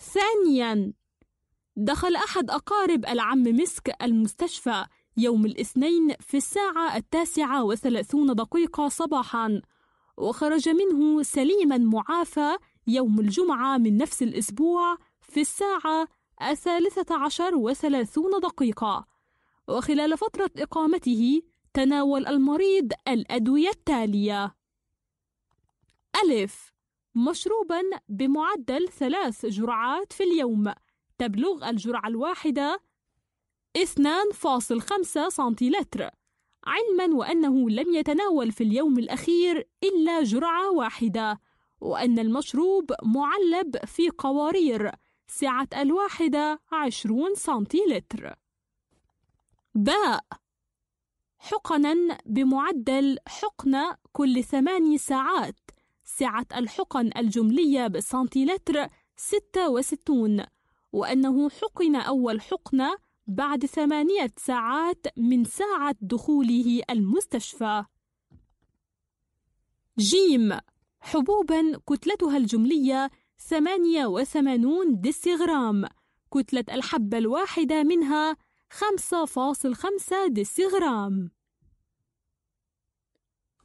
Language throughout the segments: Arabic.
ثانيا دخل أحد أقارب العم مسك المستشفى يوم الاثنين في الساعة التاسعة وثلاثون دقيقة صباحا وخرج منه سليما معافى يوم الجمعة من نفس الأسبوع في الساعة الثالثة عشر وثلاثون دقيقة وخلال فترة إقامته تناول المريض الأدوية التالية ألف مشروبا بمعدل ثلاث جرعات في اليوم تبلغ الجرعة الواحدة 2.5 سنتيلتر علما وأنه لم يتناول في اليوم الأخير إلا جرعة واحدة وأن المشروب معلب في قوارير سعة الواحدة 20 سنتيلتر باء حقنا بمعدل حقنة كل ثماني ساعات سعة الحقن الجملية بالسنتيمتر 66 وأنه حقن أول حقنة بعد ثمانية ساعات من ساعة دخوله المستشفى. جيم حبوبا كتلتها الجملية 88 دسغرام كتلة الحبة الواحدة منها 5.5 دسغرام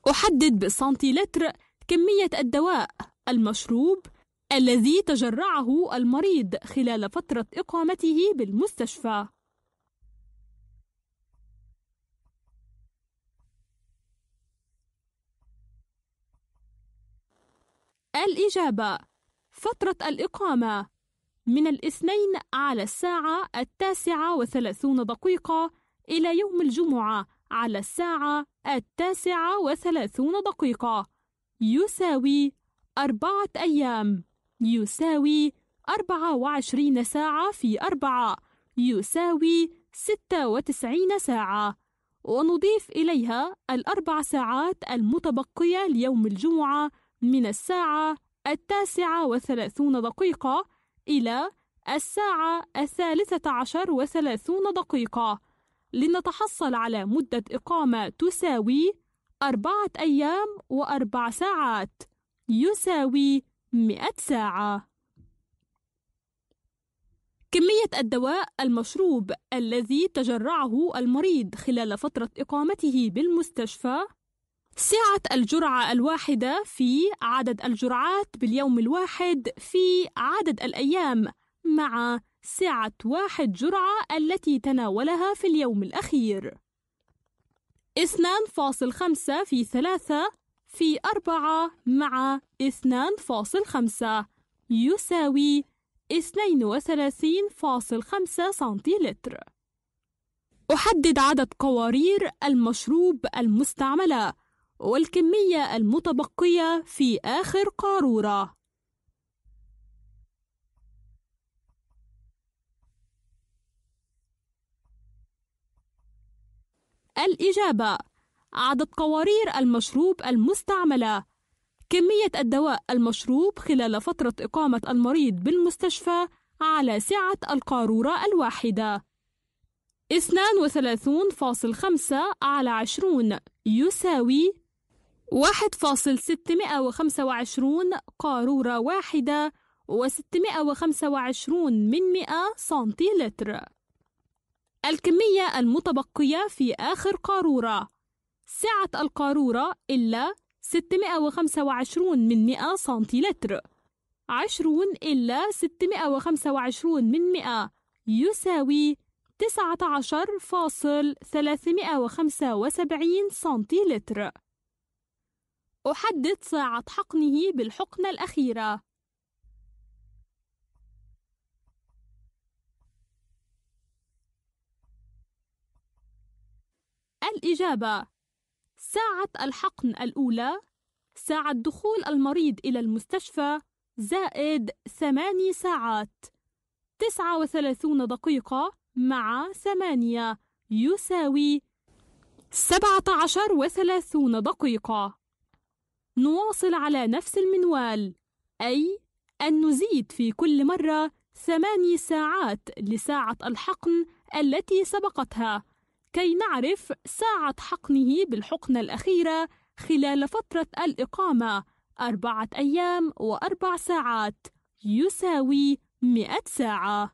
أحدد بالسنتيلتر كمية الدواء المشروب الذي تجرعه المريض خلال فترة إقامته بالمستشفى. الإجابة: فترة الإقامة من الاثنين على الساعة التاسعة وثلاثون دقيقة إلى يوم الجمعة على الساعة التاسعة وثلاثون دقيقة. يساوي أربعة أيام يساوي أربعة وعشرين ساعة في أربعة يساوي ستة وتسعين ساعة ونضيف إليها الأربع ساعات المتبقية ليوم الجمعة من الساعة التاسعة وثلاثون دقيقة إلى الساعة الثالثة عشر وثلاثون دقيقة لنتحصل على مدة إقامة تساوي أربعة أيام وأربع ساعات يساوي مئة ساعة كمية الدواء المشروب الذي تجرعه المريض خلال فترة إقامته بالمستشفى سعة الجرعة الواحدة في عدد الجرعات باليوم الواحد في عدد الأيام مع سعة واحد جرعة التي تناولها في اليوم الأخير اثنان فاصل خمسة في ثلاثة في أربعة مع اثنان فاصل خمسة يساوي اثنين وثلاثين فاصل خمسة سنتيلتر أحدد عدد قوارير المشروب المستعملة والكمية المتبقية في آخر قارورة الإجابة عدد قوارير المشروب المستعملة كمية الدواء المشروب خلال فترة إقامة المريض بالمستشفى على سعة القارورة الواحدة 32.5 على 20 يساوي 1.625 قارورة واحدة و625 من 100 سنتيلتر الكمية المتبقية في آخر قارورة سعة القارورة إلا 625 من 100 سنتيمتر 20 إلا 625 من 100 يساوي 19.375 سنتيلتر أحدد ساعة حقنه بالحقنة الأخيرة الإجابة ساعة الحقن الأولى ساعة دخول المريض إلى المستشفى زائد 8 ساعات 39 دقيقة مع 8 يساوي 17 وثلاثون دقيقة نواصل على نفس المنوال أي أن نزيد في كل مرة ثماني ساعات لساعة الحقن التي سبقتها كي نعرف ساعة حقنه بالحقنة الأخيرة خلال فترة الإقامة أربعة أيام وأربع ساعات يساوي مئة ساعة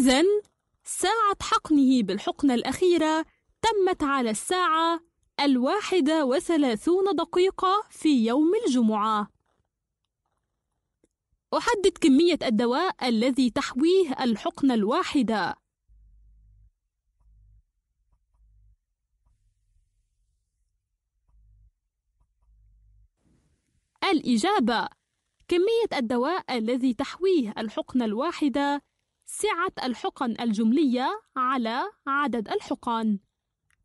إذا ساعة حقنه بالحقنة الأخيرة تمت على الساعة الواحدة وثلاثون دقيقة في يوم الجمعة أحدد كمية الدواء الذي تحويه الحقنة الواحدة الإجابة كمية الدواء الذي تحويه الحقنة الواحدة سعة الحقن الجملية على عدد الحقن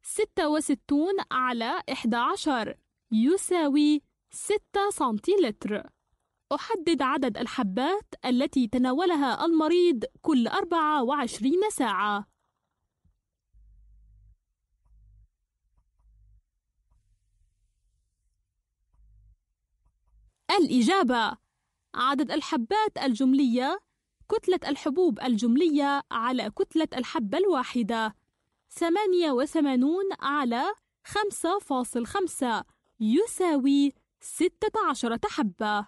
66 على 11 يساوي 6 سنتيلتر أحدد عدد الحبات التي تناولها المريض كل 24 ساعة الإجابة عدد الحبات الجملية كتلة الحبوب الجملية على كتلة الحبة الواحدة 88 على 5.5 يساوي 16 حبة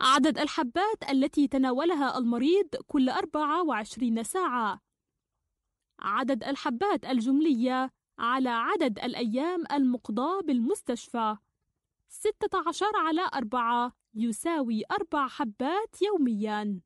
عدد الحبات التي تناولها المريض كل 24 ساعة عدد الحبات الجملية على عدد الأيام المقضاة بالمستشفى 16 على 4 يساوي أربع حبات يومياً